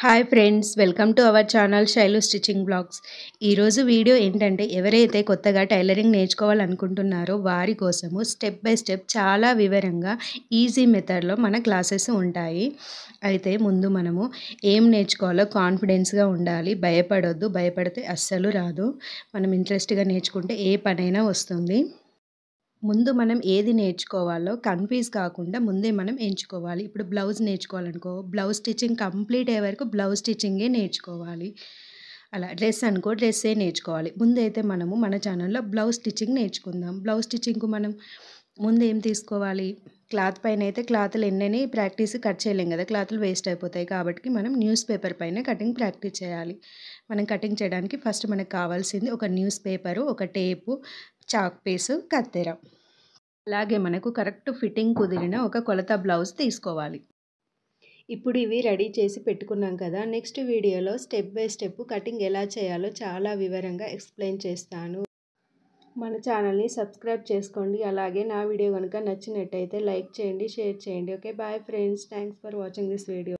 hi friends welcome to our channel Shailu stitching blogs ఈరోజు video ఏంటంటే ఎవరైతే కొత్తగా టైలరింగ్ నేర్చుకోవాలనుకుంటున్నారో వారి కోసము స్టెప్ బై స్టెప్ చాలా వివరంగా ఈజీ మెథడ్లో మన క్లాసెస్ ఉంటాయి అయితే ముందు మనము ఏం నేర్చుకోవాలో కాన్ఫిడెన్స్గా ఉండాలి భయపడొద్దు భయపడితే అస్సలు రాదు మనం ఇంట్రెస్ట్గా నేర్చుకుంటే ఏ పనైనా వస్తుంది ముందు మనం ఏది నేర్చుకోవాలో కన్ఫ్యూజ్ కాకుండా ముందే మనం ఎంచుకోవాలి ఇప్పుడు బ్లౌజ్ నేర్చుకోవాలనుకో బ్లౌజ్ స్టిచ్చింగ్ కంప్లీట్ అయ్యే వరకు బ్లౌజ్ స్టిచ్చింగే నేర్చుకోవాలి అలా డ్రెస్ అనుకో డ్రెస్సే నేర్చుకోవాలి ముందైతే మనము మన ఛానల్లో బ్లౌజ్ స్టిచ్చింగ్ నేర్చుకుందాం బ్లౌజ్ స్టిచ్చింగ్కు మనం ముందు ఏం తీసుకోవాలి క్లాత్ పైన అయితే క్లాత్లు ఎన్నని ప్రాక్టీస్ కట్ చేయలేం కదా క్లాత్లు వేస్ట్ అయిపోతాయి కాబట్టి మనం న్యూస్ పేపర్ పైన కటింగ్ ప్రాక్టీస్ చేయాలి మనం కటింగ్ చేయడానికి ఫస్ట్ మనకు కావాల్సింది ఒక న్యూస్ పేపరు ఒక టేపు చాక్ పీసు కత్తెర అలాగే మనకు కరెక్ట్ ఫిట్టింగ్ కుదిరిన ఒక కొలత బ్లౌజ్ తీసుకోవాలి ఇప్పుడు ఇవి రెడీ చేసి పెట్టుకున్నాం కదా నెక్స్ట్ వీడియోలో స్టెప్ బై స్టెప్ కటింగ్ ఎలా చేయాలో చాలా వివరంగా ఎక్స్ప్లెయిన్ చేస్తాను మన ఛానల్ని సబ్స్క్రైబ్ చేసుకోండి అలాగే నా వీడియో కనుక నచ్చినట్టయితే లైక్ చేయండి షేర్ చేయండి okay bye friends thanks for watching this video